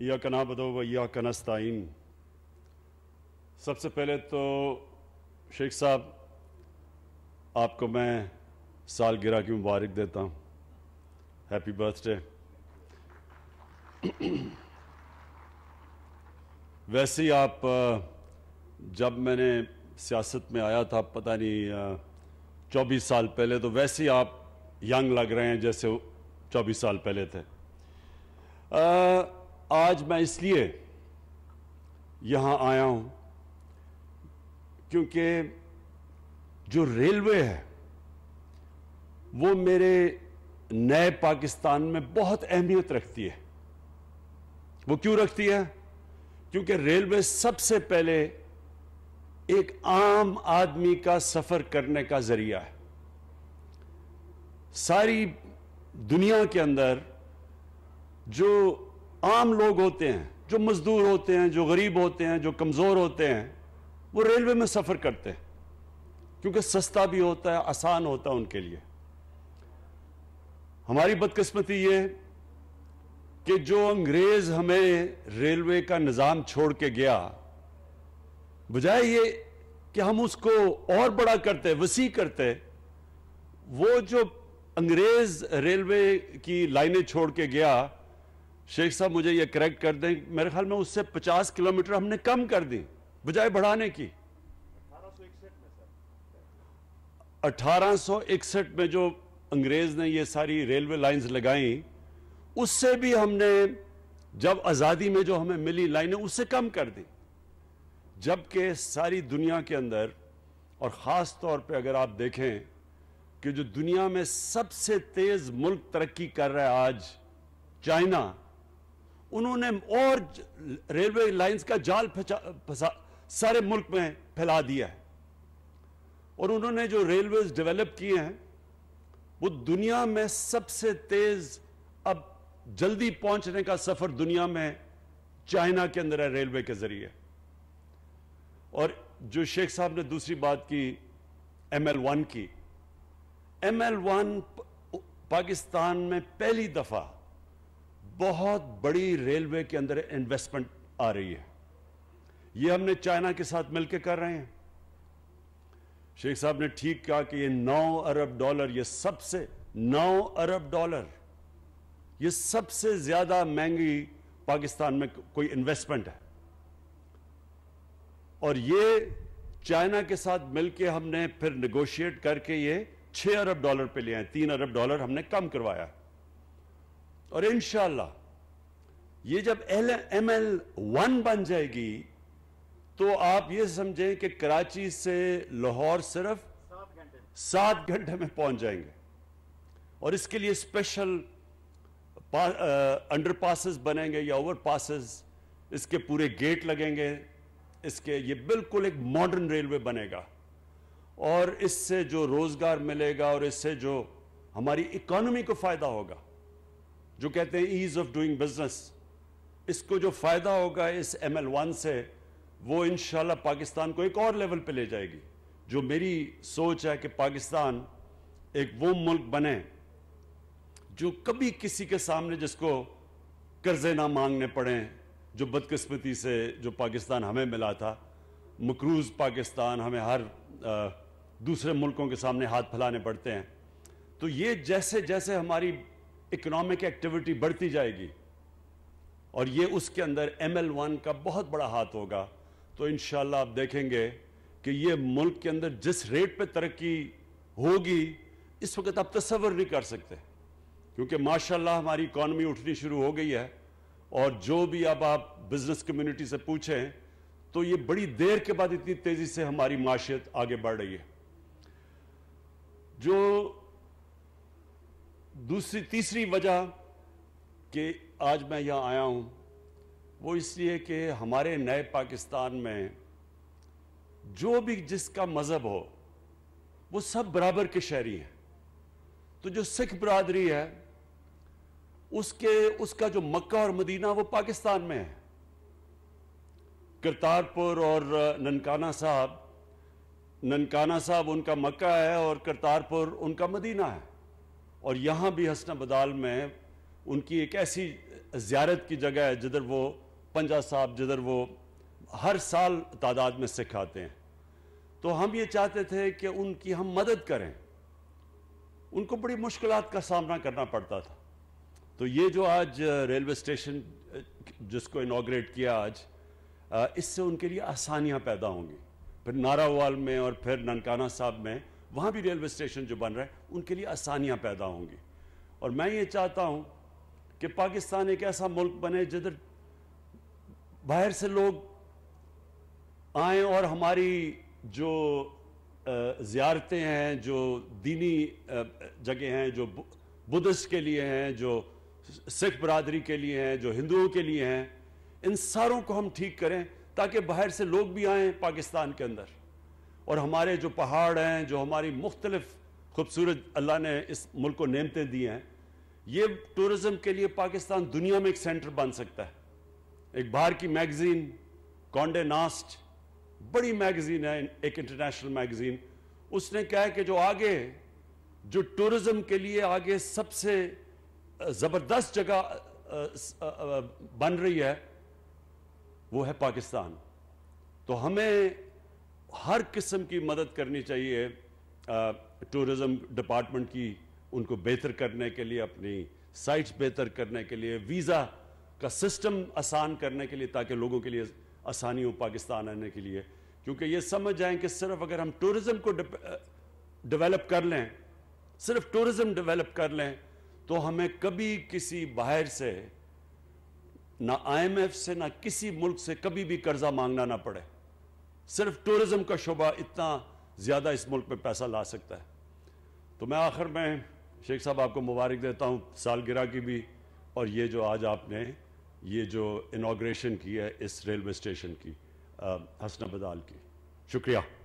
कना बदो व यकनस्ताइन सबसे पहले तो शेख साहब आपको मैं सालगिरह की मुबारक देता हूँ हैप्पी बर्थडे वैसे ही आप जब मैंने सियासत में आया था पता नहीं चौबीस साल पहले तो वैसे ही आप यंग लग रहे हैं जैसे चौबीस साल पहले थे आ, आज मैं इसलिए यहां आया हूं क्योंकि जो रेलवे है वो मेरे नए पाकिस्तान में बहुत अहमियत रखती है वो क्यों रखती है क्योंकि रेलवे सबसे पहले एक आम आदमी का सफर करने का जरिया है सारी दुनिया के अंदर जो आम लोग होते हैं जो मजदूर होते हैं जो गरीब होते हैं जो कमज़ोर होते हैं वो रेलवे में सफ़र करते हैं क्योंकि सस्ता भी होता है आसान होता है उनके लिए हमारी बदकस्मती ये कि जो अंग्रेज़ हमें रेलवे का निज़ाम छोड़ के गया बजाय ये कि हम उसको और बड़ा करते वसी करते वो जो अंग्रेज़ रेलवे की लाइनें छोड़ के गया शेख साहब मुझे ये करेक्ट कर दें मेरे ख्याल में उससे 50 किलोमीटर हमने कम कर दी बजाय बढ़ाने की 1861 में जो अंग्रेज ने ये सारी रेलवे लाइंस लगाई उससे भी हमने जब आज़ादी में जो हमें मिली लाइनें उससे कम कर दी जबकि सारी दुनिया के अंदर और ख़ास तौर पे अगर आप देखें कि जो दुनिया में सबसे तेज़ मुल्क तरक्की कर रहा है आज चाइना उन्होंने और रेलवे लाइंस का जाल सारे मुल्क में फैला दिया है और उन्होंने जो रेलवे डेवलप किए हैं वो दुनिया में सबसे तेज अब जल्दी पहुंचने का सफर दुनिया में चाइना के अंदर है रेलवे के जरिए और जो शेख साहब ने दूसरी बात की एम एल वन की एम एल वन पाकिस्तान में पहली दफा बहुत बड़ी रेलवे के अंदर इन्वेस्टमेंट आ रही है ये हमने चाइना के साथ मिलकर कर रहे हैं शेख साहब ने ठीक कहा कि ये नौ अरब डॉलर ये सबसे नौ अरब डॉलर ये सबसे ज्यादा महंगी पाकिस्तान में कोई इन्वेस्टमेंट है और ये चाइना के साथ मिलकर हमने फिर निगोशिएट करके ये छह अरब डॉलर पे लिया है तीन अरब डॉलर हमने कम करवाया है और इन ये जब एल एम एल वन बन जाएगी तो आप ये समझें कि कराची से लाहौर सिर्फ सात घंटे में पहुंच जाएंगे और इसके लिए स्पेशल अंडर पासिस बनेंगे या ओवर पासिस इसके पूरे गेट लगेंगे इसके ये बिल्कुल एक मॉडर्न रेलवे बनेगा और इससे जो रोज़गार मिलेगा और इससे जो हमारी इकोनॉमी को फ़ायदा होगा जो कहते हैं ईज़ ऑफ डूइंग बिजनेस इसको जो फ़ायदा होगा इस एम एल वन से वो इन पाकिस्तान को एक और लेवल पे ले जाएगी जो मेरी सोच है कि पाकिस्तान एक वो मुल्क बने जो कभी किसी के सामने जिसको कर्जे ना मांगने पड़े जो बदकस्मती से जो पाकिस्तान हमें मिला था मकरूज पाकिस्तान हमें हर आ, दूसरे मुल्कों के सामने हाथ फैलाने पड़ते हैं तो ये जैसे जैसे हमारी इकोनॉमिक एक्टिविटी बढ़ती जाएगी और ये उसके अंदर एम एल वन का बहुत बड़ा हाथ होगा तो इन आप देखेंगे कि ये मुल्क के अंदर जिस रेट पे तरक्की होगी इस वक्त आप तस्वर नहीं कर सकते क्योंकि माशाल्लाह हमारी इकॉनमी उठनी शुरू हो गई है और जो भी अब आप बिजनेस कम्युनिटी से पूछें तो ये बड़ी देर के बाद इतनी तेज़ी से हमारी माशियत आगे बढ़ रही है जो दूसरी तीसरी वजह कि आज मैं यहाँ आया हूँ वो इसलिए कि हमारे नए पाकिस्तान में जो भी जिसका मज़हब हो वो सब बराबर के शहरी हैं तो जो सिख बरदरी है उसके उसका जो मक्का और मदीना वो पाकिस्तान में है करतारपुर और ननकाना साहब ननकाना साहब उनका मक्का है और करतारपुर उनका मदीना है और यहाँ भी हसन बदाल में उनकी एक ऐसी ज्यारत की जगह है जिधर वो पंजा साहब जिधर वो हर साल तादाद में सिख आते हैं तो हम ये चाहते थे कि उनकी हम मदद करें उनको बड़ी मुश्किल का सामना करना पड़ता था तो ये जो आज रेलवे स्टेशन जिसको इनाग्रेट किया आज इससे उनके लिए आसानियाँ पैदा होंगी फिर नारावाल में और फिर ननकाना साहब में वहाँ भी रेलवे स्टेशन जो बन रहे हैं उनके लिए आसानियाँ पैदा होंगी और मैं ये चाहता हूँ कि पाकिस्तान एक ऐसा मुल्क बने जिधर बाहर से लोग आए और हमारी जो ज़्यारतें हैं जो दीनी जगह हैं जो बुद्धिस्ट के लिए हैं जो सिख बरदरी के लिए हैं जो हिंदुओं के लिए हैं इन सारों को हम ठीक करें ताकि बाहर से लोग भी आएँ पाकिस्तान के अंदर और हमारे जो पहाड़ हैं जो हमारी मुख्तलिफ खूबसूरत अल्लाह ने इस मुल्क को नेमतें दी हैं ये टूरिज़म के लिए पाकिस्तान दुनिया में एक सेंटर बन सकता है एक बाहर की मैगज़ीन कॉन्डे नास्ट बड़ी मैगज़ीन है एक इंटरनेशनल मैगज़ीन उसने कहा है कि जो आगे जो टूरिज़म के लिए आगे सबसे ज़बरदस्त जगह बन रही है वो है पाकिस्तान तो हमें हर किस्म की मदद करनी चाहिए टूरिज़म डिपार्टमेंट की उनको बेहतर करने के लिए अपनी साइट्स बेहतर करने के लिए वीज़ा का सिस्टम आसान करने के लिए ताकि लोगों के लिए आसानी हो पाकिस्तान आने के लिए क्योंकि ये समझ जाएं कि सिर्फ अगर हम टूरिज़म को डेवलप कर लें सिर्फ टूरिज़म डेवलप कर लें तो हमें कभी किसी बाहर से ना आईएमएफ से ना किसी मुल्क से कभी भी कर्जा मांगना ना पड़े सिर्फ टूरिज़म का शोबा इतना ज़्यादा इस मुल्क में पैसा ला सकता है तो मैं आखिर में शेख साहब आपको मुबारक देता हूँ सालगिरह की भी और ये जो आज आपने ये जो इनाग्रेशन की है इस रेलवे स्टेशन की हसन बदाल की शुक्रिया